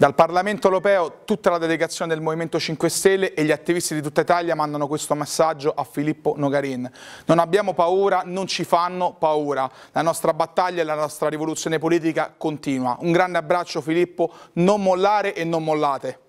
Dal Parlamento europeo tutta la delegazione del Movimento 5 Stelle e gli attivisti di tutta Italia mandano questo messaggio a Filippo Nogarin. Non abbiamo paura, non ci fanno paura. La nostra battaglia e la nostra rivoluzione politica continua. Un grande abbraccio Filippo, non mollare e non mollate.